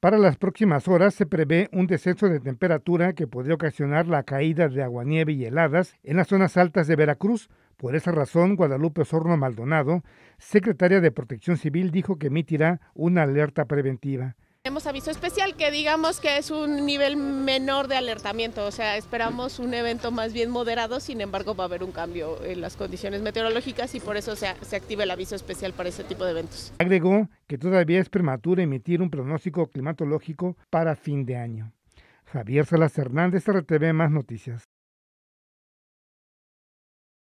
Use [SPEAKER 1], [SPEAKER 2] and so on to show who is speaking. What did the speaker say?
[SPEAKER 1] Para las próximas horas se prevé un descenso de temperatura que podría ocasionar la caída de aguanieve y heladas en las zonas altas de Veracruz. Por esa razón, Guadalupe Osorno Maldonado, secretaria de Protección Civil, dijo que emitirá una alerta preventiva.
[SPEAKER 2] Tenemos aviso especial que digamos que es un nivel menor de alertamiento, o sea, esperamos un evento más bien moderado, sin embargo va a haber un cambio en las condiciones meteorológicas y por eso se, se activa el aviso especial para ese tipo de eventos.
[SPEAKER 1] Agregó que todavía es prematuro emitir un pronóstico climatológico para fin de año. Javier Salas Hernández, RTV Más Noticias.